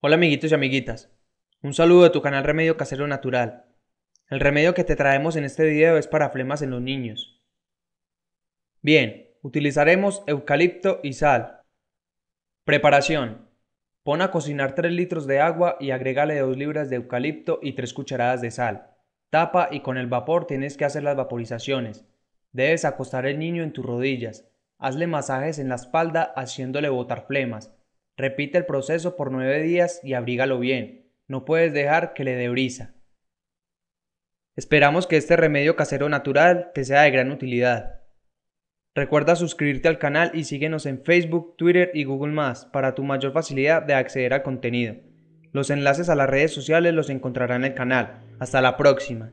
Hola amiguitos y amiguitas, un saludo de tu canal Remedio Casero Natural. El remedio que te traemos en este video es para flemas en los niños. Bien, utilizaremos eucalipto y sal. Preparación. Pon a cocinar 3 litros de agua y agrégale 2 libras de eucalipto y 3 cucharadas de sal. Tapa y con el vapor tienes que hacer las vaporizaciones. Debes acostar el niño en tus rodillas. Hazle masajes en la espalda haciéndole botar flemas Repite el proceso por 9 días y abrígalo bien. No puedes dejar que le dé brisa. Esperamos que este remedio casero natural te sea de gran utilidad. Recuerda suscribirte al canal y síguenos en Facebook, Twitter y Google ⁇ para tu mayor facilidad de acceder al contenido. Los enlaces a las redes sociales los encontrarán en el canal. Hasta la próxima.